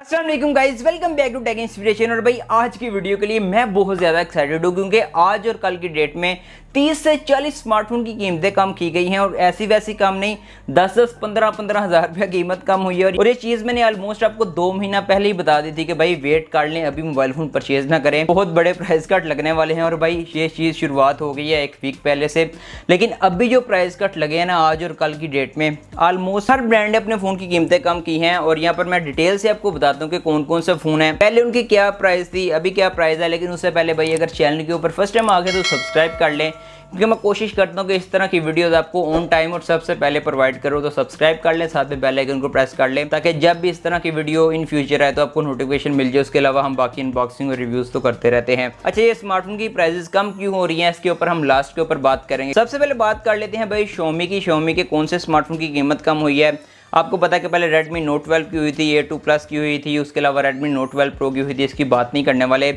Aslam guys welcome back to Tech Inspiration और भाई आज की वीडियो के लिए मैं बहुत ज़्यादा एक्साइटेड हूँ क्योंकि आज और कल की डेट में तीस से चालीस स्मार्टफोन की कीमतें कम की गई हैं और ऐसी वैसी कम नहीं दस दस पंद्रह पंद्रह हज़ार रुपया कीमत कम हुई है और ये चीज़ मैंने ऑलमोस्ट आपको दो महीना पहले ही बता दी थी कि भाई वेट कर लें अभी मोबाइल फ़ोन परचेज ना करें बहुत बड़े प्राइस कट लगने वाले हैं और भाई ये चीज़ शुरुआत हो गई है एक वीक पहले से लेकिन अभी जो प्राइस कट लगे हैं ना आज और कल की डेट में ऑलमोस्ट हर ब्रांड ने अपने फ़ोन की कीमतें कम की हैं और यहाँ पर मैं डिटेल से आपको बताता हूँ कि कौन कौन सा फ़ोन है पहले उनकी क्या प्राइस थी अभी क्या प्राइस है लेकिन उससे पहले भाई अगर चैनल के ऊपर फर्स्ट टाइम आ गए तो सब्सक्राइब कर लें क्योंकि मैं कोशिश करता हूँ कि इस तरह की वीडियोज आपको ऑन टाइम और सबसे पहले प्रोवाइड करूँ तो सब्सक्राइब कर लें साथ में बेल आइकन को प्रेस कर लें ताकि जब भी इस तरह की वीडियो इन फ्यूचर आए तो आपको नोटिफिकेशन मिल जाए उसके अलावा हम बाकी अनबॉक्सिंग और रिव्यूज़ तो करते रहते हैं अच्छा ये स्मार्टफोन की प्राइजेस कम क्यों हो रही है इसके ऊपर हम लास्ट के ऊपर बात करेंगे सबसे पहले बात कर लेते हैं भाई शोमी की शोमी के कौन से स्मार्टफोन की कीमत कम हुई है आपको पता है कि पहले Redmi Note 12 की हुई थी ए टू प्लस की हुई थी उसके अलावा Redmi Note 12 Pro की हुई थी इसकी बात नहीं करने वाले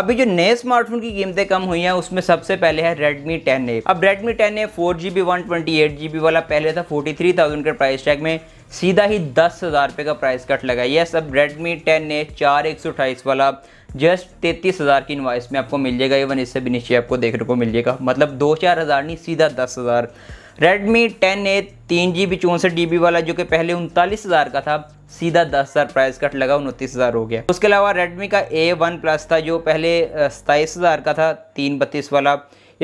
अभी जो नए स्मार्टफोन की कीमतें कम हुई हैं उसमें सबसे पहले है Redmi 10A अब Redmi 10A 4GB 128GB वाला पहले था 43,000 के प्राइस टैग में सीधा ही दस हज़ार रुपये का प्राइस कट लगा ये सब Redmi 10A चार एक सौ वाला जस्ट तैतीस हज़ार की इन्वाइस में आपको मिल जाएगा इवन इससे भी नीचे आपको देखने को मिल जाएगा मतलब दो चार हज़ार नहीं सीधा दस हज़ार Redmi 10A 3GB 64GB वाला जो कि पहले उनतालीस हज़ार का था सीधा दस हज़ार प्राइस कट लगा उनतीस हज़ार हो गया उसके अलावा Redmi का A1 प्लस था जो पहले सताईस हज़ार का था तीन बत्तीस वाला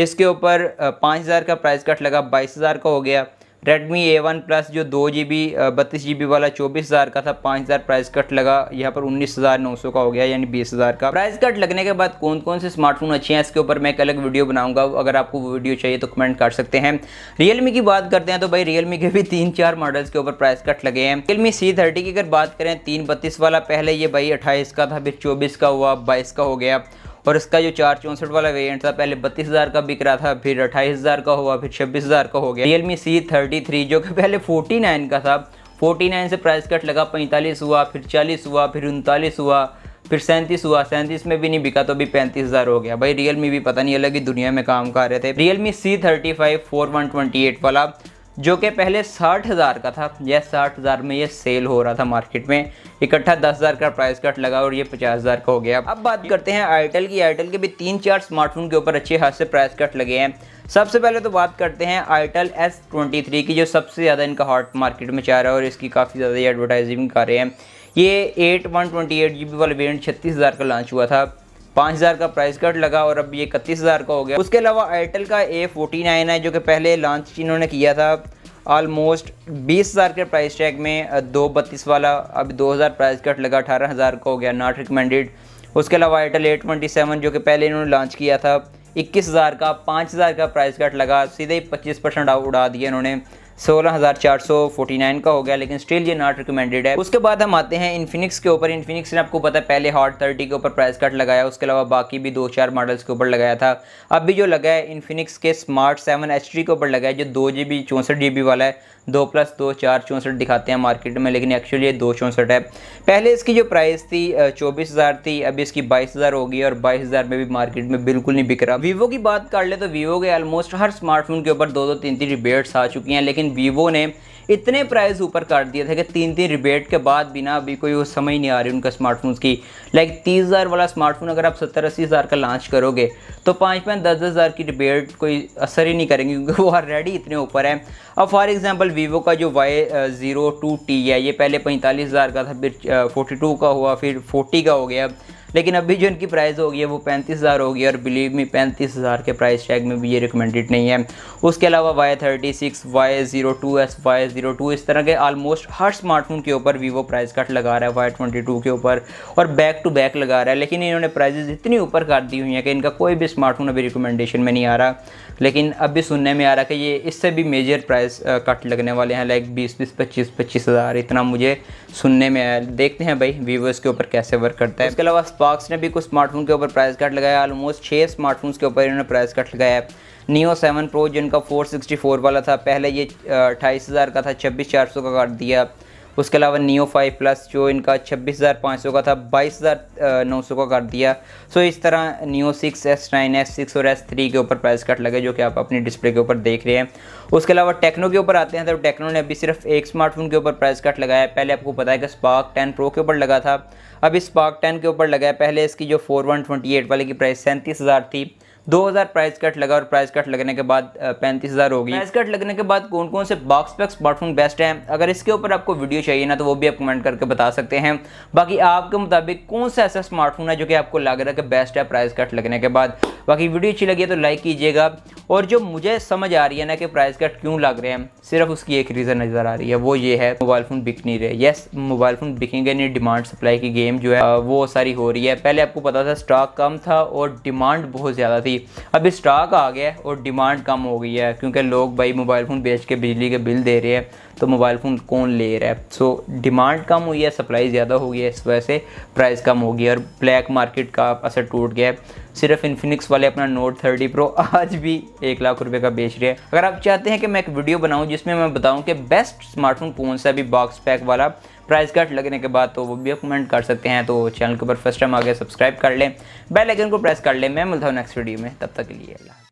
इसके ऊपर पाँच हज़ार का प्राइस कट लगा बाईस हज़ार का हो गया Redmi A1 प्लस जो दो जी बी बत्तीस जी बी वाला चौबीस हज़ार का था पाँच हज़ार प्राइस कट लगा यहाँ पर उन्नीस हज़ार नौ सौ का हो गया यानी बीस हज़ार का प्राइस कट लगने के बाद कौन कौन से स्मार्टफोन अच्छे हैं इसके ऊपर मैं एक अलग वीडियो बनाऊंगा अगर आपको वो वीडियो चाहिए तो कमेंट कर सकते हैं रियलमी की बात करते हैं तो भाई रियलमी के भी तीन चार मॉडल्स के ऊपर प्राइस कट लगे हैं रियलमी सी थर्टी की अगर बात करें तीन बत्तीस वाला पहले ये भाई अट्ठाईस का था फिर चौबीस का हुआ बाईस का हो गया और इसका जो चार चौंसठ वाला वेरियंट था पहले बत्तीस हज़ार का बिक रहा था फिर अट्ठाईस हज़ार का हुआ फिर छब्बीस हज़ार का हो गया Realme C thirty three जो कि पहले फोर्टी नाइन का था फोर्टी नाइन से प्राइस कट लगा पैंतालीस हुआ फिर चालीस हुआ फिर उनतालीस हुआ फिर सैंतीस हुआ सैंतीस में भी नहीं बिका तो अभी पैंतीस हज़ार हो गया भाई रियल मी भी पता नहीं अलग ही दुनिया में काम कर रहे थे Realme C thirty five four one twenty eight वाला जो कि पहले साठ हज़ार का था यह साठ हज़ार में ये सेल हो रहा था मार्केट में इकट्ठा दस हज़ार का प्राइस कट लगा और ये पचास हज़ार का हो गया अब बात करते हैं आईटेल की आईटेल के भी तीन चार स्मार्टफोन के ऊपर अच्छे हाथ से प्राइस कट लगे हैं सबसे पहले तो बात करते हैं आईटेल एस ट्वेंटी थ्री की जो सबसे ज़्यादा इनका हॉट मार्केट में चाह रहा है और इसकी काफ़ी ज़्यादा ये एडवर्टाइजिंग कर रहे हैं ये eight one twenty eight GB बी वाला वेरियंट छत्तीस हज़ार का लॉन्च हुआ था पाँच हज़ार का प्राइस कट लगा और अब ये इकतीस हज़ार का हो गया उसके अलावा एयरटेल का ए फोर्टी नाइन है जो कि पहले लॉन्च इन्होंने किया था ऑलमोस्ट बीस हज़ार के प्राइस टैग में दो बत्तीस वाला अब दो हज़ार प्राइस कट लगा अठारह हज़ार का हो गया नॉट रिकमेंडेड उसके अलावा एयरटेल ए ट्वेंटी सेवन जो कि पहले इन्होंने लॉन्च किया था इक्कीस हज़ार का पाँच हज़ार का प्राइस कट लगा सीधे ही पच्चीस परसेंट उड़ा दिया इन्होंने सोलह हज़ार चार सौ नाइन का हो गया लेकिन स्टिल ये नॉट रिकमेंडेड है उसके बाद हम आते हैं इन्फिनिक्स के ऊपर इन्फिनिक्स ने आपको पता है पहले हॉट थर्टी के ऊपर प्राइस कट लगाया उसके अलावा बाकी भी दो चार मॉडल्स के ऊपर लगाया था अब भी जो लगा है इन्फिनिक्स के स्मार्ट सेवन एच के ऊपर लगा है जो दो जी बी चौंसठ जी बी वाला है दो प्लस दो चार चौंसठ दिखाते हैं मार्केट में लेकिन एक्चुअली ये दो चौंसठ है पहले इसकी जो प्राइस थी चौबीस हज़ार थी अभी इसकी बाईस हज़ार हो गई और बाईस हज़ार में भी मार्केट में बिल्कुल नहीं बिक रहा वीवो की बात कर ले तो वीवो के ऑलमोस्ट हर स्मार्टफोन के ऊपर दो दो तीन तीन रिबेट्स आ चुकी हैं लेकिन वीवो ने इतने प्राइस ऊपर काट दिया था कि तीन तीन रिबेट के बाद बिना अभी कोई वो समझ नहीं आ रही उनका स्मार्टफोन्स की लाइक तीस हज़ार वाला स्मार्टफोन अगर आप सत्तर अस्सी हज़ार का लॉन्च करोगे तो पाँच पाँच दस दस हज़ार की रिबेट कोई असर ही नहीं करेंगे क्योंकि वो ऑलरेडी इतने ऊपर है अब फॉर एग्जाम्पल वीवो का जो वाई ज़ीरो टू टी है ये पहले पैंतालीस हज़ार का था फिर फोर्टी टू का हुआ फिर फोर्टी का हो गया लेकिन अभी जो इनकी प्राइस होगी है वो पैंतीस हज़ार होगी और बिलीव मी पैंतीस हज़ार के प्राइस टैग में भी ये रिकमेंडेड नहीं है उसके अलावा Y thirty six Y zero two S Y zero two इस तरह के ऑलमोस्ट हर स्मार्टफोन के ऊपर वीवो प्राइस कट लगा रहा है वाई ट्वेंटी टू के ऊपर और बैक टू बैक लगा रहा है लेकिन इन्होंने प्राइजेज इतनी ऊपर कर दी हुई हैं कि इनका कोई भी स्मार्टफोन अभी रिकमेंडेशन में नहीं आ रहा लेकिन अब भी सुनने में आ रहा है कि ये इससे भी मेजर प्राइस कट लगने वाले हैं लाइक बीस बीस पच्चीस पच्चीस हज़ार इतना मुझे सुनने में आया देखते हैं भाई वीवर्स के ऊपर कैसे वर्क करता है इसके अलावा स्पार्क्स ने भी कुछ स्मार्टफोन के ऊपर प्राइस कट लगाया ऑलमोस्ट छः स्मार्टफोन्स के ऊपर इन्होंने प्राइस कट लगाया है नियो सेवन प्रो जिनका फोर वाला था पहले ये अट्ठाईस हज़ार का था छब्बीस चार सौ का कर दिया उसके अलावा नियो फाइव प्लस जो इनका छब्बीस हज़ार पाँच सौ का था बाईस हज़ार नौ सौ का कर दिया सो इस तरह Neo six S nine S six और एस थ्री के ऊपर प्राइस कट लगे जो कि आप अपनी डिस्प्ले के ऊपर देख रहे हैं उसके अलावा टेक्नो के ऊपर आते हैं तो टेक्नो ने अभी सिर्फ एक स्मार्टफोन के ऊपर प्राइस कट लगाया है पहले आपको पता है कि स्पार्क टेन प्रो के ऊपर लगा था अभी स्पार्क टेन के ऊपर लगा है पहले इसकी जो फोर वन ट्वेंटी एट वाले की प्राइस सैंतीस हज़ार थी 2000 प्राइस कट लगा और प्राइस कट लगने के बाद पैंतीस हज़ार होगी प्राइस कट लगने के बाद कौन कौन से बॉक्स पैक स्मार्टफोन बेस्ट हैं अगर इसके ऊपर आपको वीडियो चाहिए ना तो वो भी आप कमेंट करके बता सकते हैं बाकी आपके मुताबिक कौन सा ऐसा स्मार्टफोन है जो कि आपको लग रहा है कि बेस्ट है प्राइस कट लगने के बाद बाकी वीडियो अच्छी लगी है तो लाइक कीजिएगा और जो मुझे समझ आ रही है ना कि प्राइस कट क्यों लग रहे हैं सिर्फ उसकी एक रीज़न नज़र आ रही है वो ये है मोबाइल फ़ोन बिक नहीं रहे यस मोबाइल फ़ोन बिकेंगे नहीं डिमांड सप्लाई की गेम जो है वो सारी हो रही है पहले आपको पता था स्टॉक कम था और डिमांड बहुत ज़्यादा थी अभी स्टॉक आ गया और डिमांड कम हो गई है क्योंकि लोग भाई मोबाइल फ़ोन बेच के बिजली के बिल दे रहे हैं तो मोबाइल फ़ोन कौन ले रहा है सो डिमांड कम हुई है सप्लाई ज़्यादा हो गई है इस वजह से प्राइस कम होगी और ब्लैक मार्केट का असर टूट गया है सिर्फ इन्फिनिक्स वाले अपना नोट थर्टी प्रो आज भी एक लाख रुपए का बेच रहे हैं अगर आप चाहते हैं कि मैं एक वीडियो बनाऊँ जिसमें मैं बताऊँ कि बेस्ट स्मार्टफोन कौन सा अभी बॉक्स पैक वाला प्राइस कट लगने के बाद तो वो भी कमेंट कर सकते हैं तो चैनल के ऊपर फर्स्ट टाइम आ गया सब्सक्राइब कर लें बेल आइकन को प्रेस कर लें मैं मिलता हूँ नेक्स्ट वीडियो में तब तक के लिए अल्लाह